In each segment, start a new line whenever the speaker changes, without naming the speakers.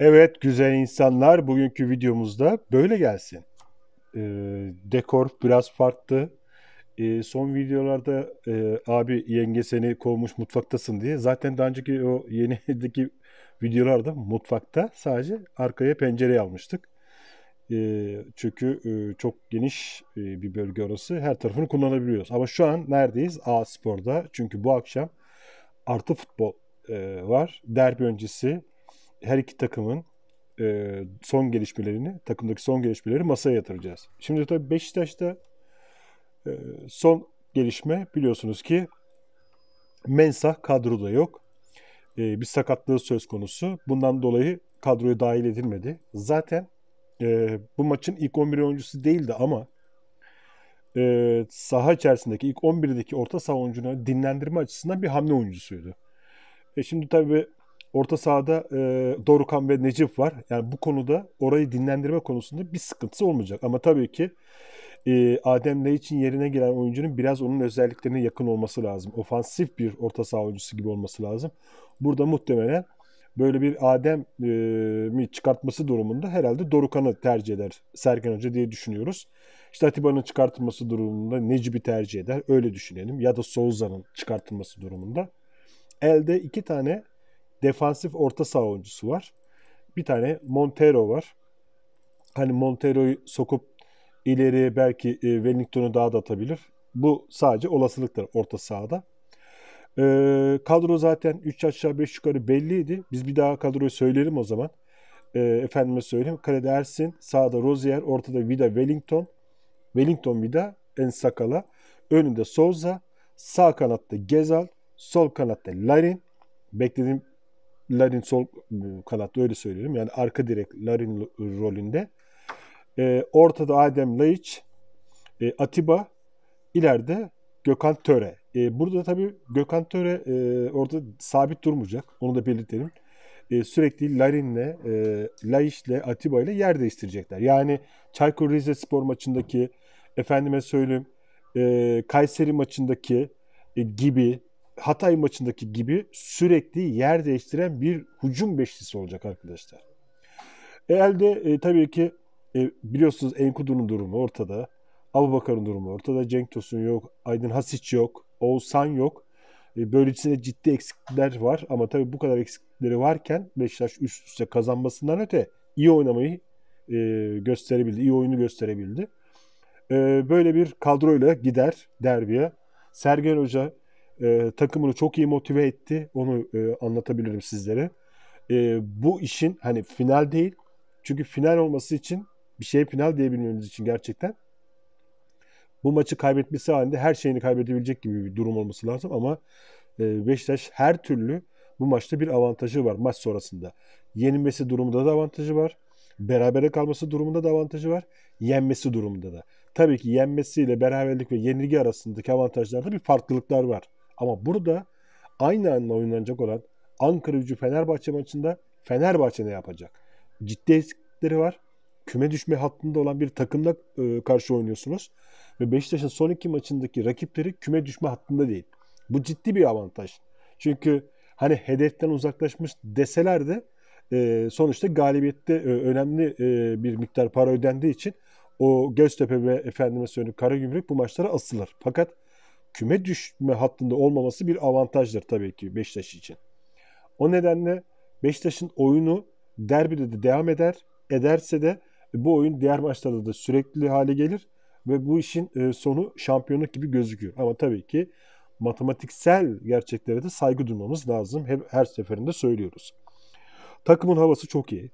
Evet güzel insanlar bugünkü videomuzda böyle gelsin. E, dekor biraz farklı. E, son videolarda e, abi yenge seni kovmuş mutfaktasın diye. Zaten daha önceki o yenideki videolarda mutfakta sadece arkaya pencere almıştık. E, çünkü e, çok geniş e, bir bölge orası. Her tarafını kullanabiliyoruz. Ama şu an neredeyiz? A Spor'da. Çünkü bu akşam artı futbol e, var. Derbi öncesi her iki takımın e, son gelişmelerini, takımdaki son gelişmeleri masaya yatıracağız. Şimdi tabii Beşiktaş'ta e, son gelişme biliyorsunuz ki Mensah kadroda yok. E, bir sakatlığı söz konusu. Bundan dolayı kadroya dahil edilmedi. Zaten e, bu maçın ilk 11 oyuncusu değildi ama e, saha içerisindeki ilk 11'deki orta saha oyuncuna dinlendirme açısından bir hamle oyuncusuydu. E şimdi tabii Orta sahada e, Dorukan ve Necip var. Yani bu konuda orayı dinlendirme konusunda bir sıkıntısı olmayacak. Ama tabii ki e, Adem Laiç'in yerine gelen oyuncunun biraz onun özelliklerine yakın olması lazım. Ofansif bir orta saha oyuncusu gibi olması lazım. Burada muhtemelen böyle bir Adem'i e, çıkartması durumunda herhalde Dorukan'ı tercih eder Sergen Hoca diye düşünüyoruz. İşte Atiba'nın çıkartılması durumunda Necip'i tercih eder. Öyle düşünelim. Ya da Souza'nın çıkartılması durumunda. Elde iki tane defansif orta saha oyuncusu var. Bir tane Montero var. Hani Montero'yu sokup ileri belki e, Wellington'u daha da atabilir. Bu sadece olasılıklar orta sahada. E, kadro zaten 3 aşağı 5 yukarı belliydi. Biz bir daha kadroyu söylerim o zaman. E, efendime söyleyeyim. Kalede Ersin, sağda Rozier, ortada Vida Wellington. Wellington Vida, Ensakala. Önünde Souza, sağ kanatta Gezal, sol kanatta Larin. Beklediğim Larin sol e, kanatta öyle söyleyelim. Yani arka direk Larin rolünde. E, ortada Adem Laiç, e, Atiba, ileride Gökhan Töre. E, burada tabii Gökhan Töre e, orada sabit durmayacak. Onu da belirtelim. E, sürekli Larin'le, e, Laiç'le, Atiba ile yer değiştirecekler. Yani Çaykur Rizespor maçındaki, efendime söyleyeyim, e, Kayseri maçındaki e, gibi Hatay maçındaki gibi sürekli yer değiştiren bir hücum beşlisi olacak arkadaşlar. Elde e, tabii ki e, biliyorsunuz Enkudu'nun durumu ortada. Abubakar'ın durumu ortada. Cenk Tosun yok. Aydın Hasic yok. Oğuzhan yok. E, böylesine ciddi eksiklikler var ama tabii bu kadar eksiklikleri varken Beşiktaş üst üste kazanmasından öte iyi oynamayı e, gösterebildi. iyi oyunu gösterebildi. E, böyle bir kadroyla gider derbiye. Sergen Hoca e, takımını çok iyi motive etti. Onu e, anlatabilirim sizlere. E, bu işin hani final değil. Çünkü final olması için bir şey final diyebilmemiz için gerçekten bu maçı kaybetmesi halinde her şeyini kaybedebilecek gibi bir durum olması lazım ama e, Beşiktaş her türlü bu maçta bir avantajı var maç sonrasında. Yenilmesi durumunda da avantajı var. Berabere kalması durumunda da avantajı var. Yenmesi durumunda da. Tabii ki yenmesiyle beraberlik ve yenilgi arasındaki avantajlarda bir farklılıklar var. Ama burada aynı anda oynanacak olan Ankara gücü Fenerbahçe maçında Fenerbahçe ne yapacak? Ciddi eksikleri var. Küme düşme hattında olan bir takımla e, karşı oynuyorsunuz. Ve Beşiktaş'ın son iki maçındaki rakipleri küme düşme hattında değil. Bu ciddi bir avantaj. Çünkü hani hedeften uzaklaşmış deseler de e, sonuçta galibiyette e, önemli e, bir miktar para ödendiği için o Göztepe ve efendime söyleyeyim Karagümrük bu maçlara asılır. Fakat küme düşme hattında olmaması bir avantajdır tabii ki Beşiktaş için. O nedenle Beşiktaş'ın oyunu derbide de devam eder. Ederse de bu oyun diğer maçlarda da sürekli hale gelir ve bu işin e, sonu şampiyonluk gibi gözüküyor. Ama tabii ki matematiksel gerçeklere de saygı duymamız lazım. Hep her seferinde söylüyoruz. Takımın havası çok iyi.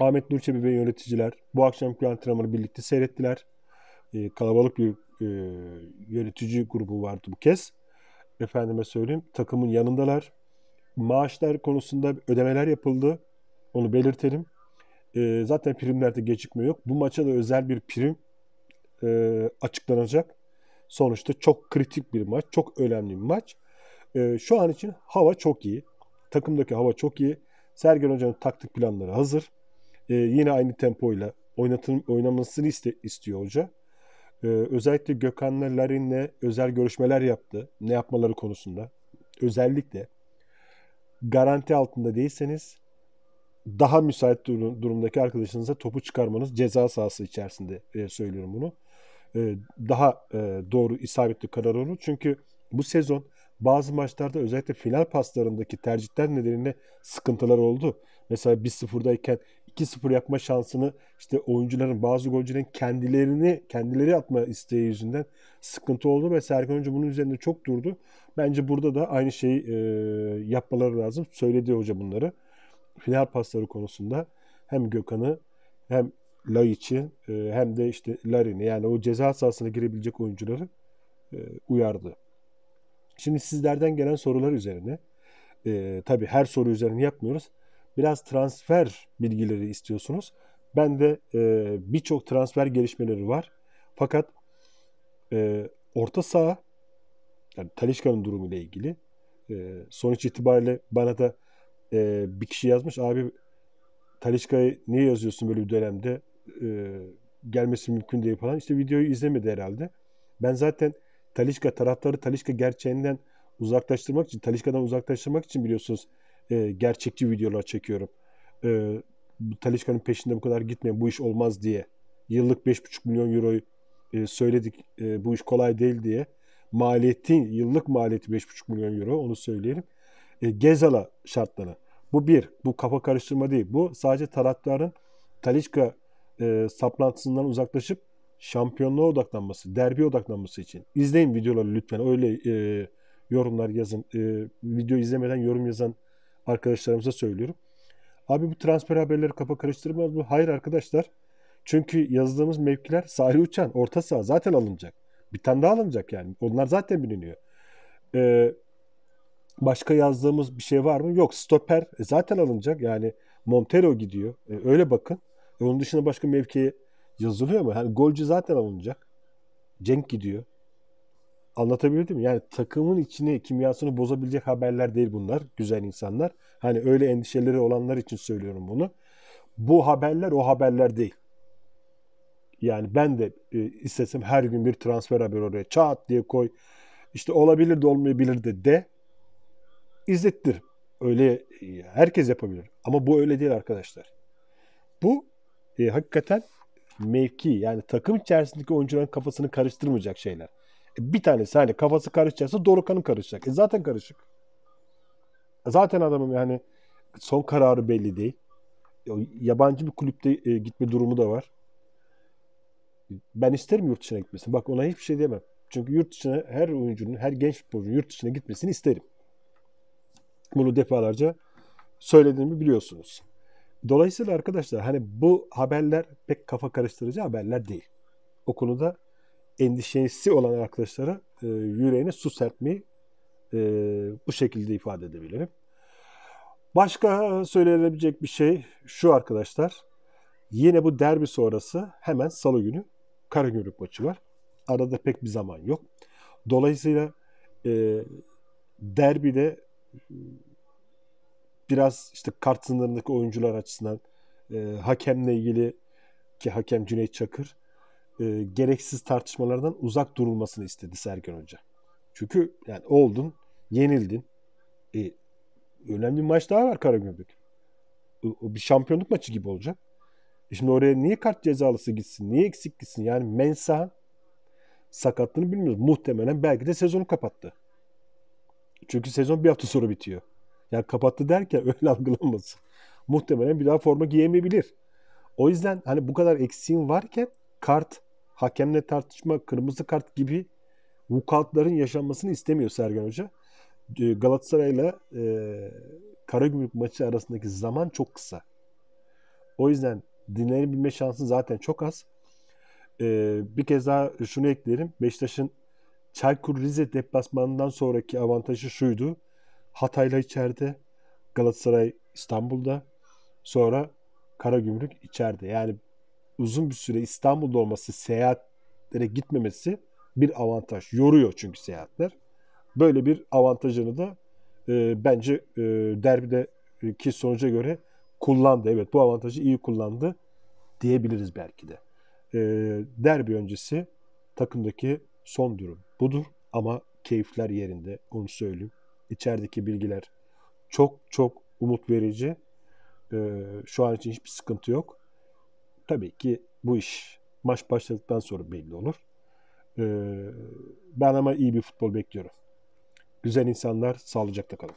Ahmet Nurçebi ve yöneticiler bu akşamki antrenmanı birlikte seyrettiler. E, kalabalık bir e, yönetici grubu vardı bu kez. Efendime söyleyeyim takımın yanındalar. Maaşlar konusunda ödemeler yapıldı. Onu belirtelim. E, zaten primlerde gecikme yok. Bu maça da özel bir prim e, açıklanacak. Sonuçta çok kritik bir maç. Çok önemli bir maç. şu an için hava çok iyi. Takımdaki hava çok iyi. Sergen Hoca'nın taktik planları hazır. E, yine aynı tempoyla oynatın, oynamasını iste, istiyor hoca. Ee, özellikle Gökhan'la Larin'le özel görüşmeler yaptı. Ne yapmaları konusunda. Özellikle garanti altında değilseniz daha müsait durum, durumdaki arkadaşınıza topu çıkarmanız ceza sahası içerisinde e, söylüyorum bunu. E, daha e, doğru isabetli karar olur. Çünkü bu sezon bazı maçlarda özellikle final paslarındaki tercihler nedeniyle sıkıntılar oldu. Mesela 1-0'dayken 2-0 yapma şansını işte oyuncuların bazı golcülerin kendilerini kendileri atma isteği yüzünden sıkıntı oldu ve Serkan Hoca bunun üzerinde çok durdu. Bence burada da aynı şeyi e, yapmaları lazım. Söyledi hoca bunları. Final pasları konusunda hem Gökhan'ı hem Laiç'i e, hem de işte Larin'i yani o ceza sahasına girebilecek oyuncuları e, uyardı. Şimdi sizlerden gelen sorular üzerine e, tabii her soru üzerine yapmıyoruz biraz transfer bilgileri istiyorsunuz. Ben de e, birçok transfer gelişmeleri var. Fakat e, orta saha yani Talişka'nın durumu ile ilgili e, sonuç itibariyle bana da e, bir kişi yazmış abi Talişka'yı niye yazıyorsun böyle bir dönemde e, gelmesi mümkün değil falan. İşte videoyu izlemedi herhalde. Ben zaten Talişka taraftarı Talişka gerçeğinden uzaklaştırmak için, Talişka'dan uzaklaştırmak için biliyorsunuz e, gerçekçi videolar çekiyorum. E, Talişka'nın peşinde bu kadar gitmeyin bu iş olmaz diye. Yıllık 5,5 milyon euroyu e, söyledik e, bu iş kolay değil diye. Maliyeti, yıllık maliyeti 5,5 milyon euro onu söyleyelim. E, Gezala şartları. Bu bir, bu kafa karıştırma değil. Bu sadece taraftarın Talişka e, saplantısından uzaklaşıp şampiyonluğa odaklanması, derbi odaklanması için. İzleyin videoları lütfen. Öyle e, yorumlar yazın. E, video izlemeden yorum yazan arkadaşlarımıza söylüyorum. Abi bu transfer haberleri kafa karıştırmaz mı? Hayır arkadaşlar. Çünkü yazdığımız mevkiler sahil Uçan, orta saha zaten alınacak. Bir tane daha alınacak yani. Onlar zaten biliniyor. Ee, başka yazdığımız bir şey var mı? Yok. Stoper e, zaten alınacak. Yani Montero gidiyor. E, öyle bakın. E, onun dışında başka mevkiye yazılıyor mu? Hani golcü zaten alınacak. Cenk gidiyor. Anlatabildim mi? Yani takımın içini, kimyasını bozabilecek haberler değil bunlar. Güzel insanlar. Hani öyle endişeleri olanlar için söylüyorum bunu. Bu haberler o haberler değil. Yani ben de e, istesem her gün bir transfer haberi oraya çat diye koy. İşte olabilir de olmayabilir de de. İzlettir. Öyle e, herkes yapabilir. Ama bu öyle değil arkadaşlar. Bu e, hakikaten mevki yani takım içerisindeki oyuncuların kafasını karıştırmayacak şeyler bir tanesi hani kafası karışacaksa Dorukan'ın karışacak. E zaten karışık. Zaten adamım yani son kararı belli değil. Yabancı bir kulüpte e, gitme durumu da var. Ben isterim yurt dışına gitmesini. Bak ona hiçbir şey diyemem. Çünkü yurt dışına her oyuncunun, her genç futbolcunun yurt dışına gitmesini isterim. Bunu defalarca söylediğimi biliyorsunuz. Dolayısıyla arkadaşlar hani bu haberler pek kafa karıştırıcı haberler değil. O konuda endişesi olan arkadaşlara e, yüreğine su serpmeyi e, bu şekilde ifade edebilirim. Başka söylenebilecek bir şey şu arkadaşlar. Yine bu derbi sonrası hemen salı günü Karagümrük maçı var. Arada pek bir zaman yok. Dolayısıyla e, derbide biraz işte kart sınırındaki oyuncular açısından e, hakemle ilgili ki hakem Cüneyt Çakır e, gereksiz tartışmalardan uzak durulmasını istedi serkan Hoca. Çünkü yani oldun, yenildin. E, önemli bir maç daha var Karagümrük. E, o bir şampiyonluk maçı gibi olacak. E şimdi oraya niye kart cezalısı gitsin? Niye eksik gitsin? Yani Mensah sakatlığını bilmiyoruz. Muhtemelen belki de sezonu kapattı. Çünkü sezon bir hafta sonra bitiyor. Yani kapattı derken öyle algılanmasın. Muhtemelen bir daha forma giyemeyebilir. O yüzden hani bu kadar eksiğin varken kart hakemle tartışma, kırmızı kart gibi vukuatların yaşanmasını istemiyor Sergen Hoca. E, Galatasaray'la e, Karagümrük maçı arasındaki zaman çok kısa. O yüzden dinlenebilme şansı zaten çok az. E, bir kez daha şunu eklerim. Beşiktaş'ın Çaykur Rize deplasmanından sonraki avantajı şuydu. Hatay'la içeride, Galatasaray İstanbul'da, sonra Karagümrük içeride. Yani uzun bir süre İstanbul'da olması, seyahatlere gitmemesi bir avantaj. Yoruyor çünkü seyahatler. Böyle bir avantajını da e, bence e, derbideki sonuca göre kullandı. Evet bu avantajı iyi kullandı diyebiliriz belki de. E, derbi öncesi takımdaki son durum budur ama keyifler yerinde onu söyleyeyim. İçerideki bilgiler çok çok umut verici. E, şu an için hiçbir sıkıntı yok. Tabii ki bu iş maç başladıktan sonra belli olur. Ee, ben ama iyi bir futbol bekliyorum. Güzel insanlar sağlıcakla kalın.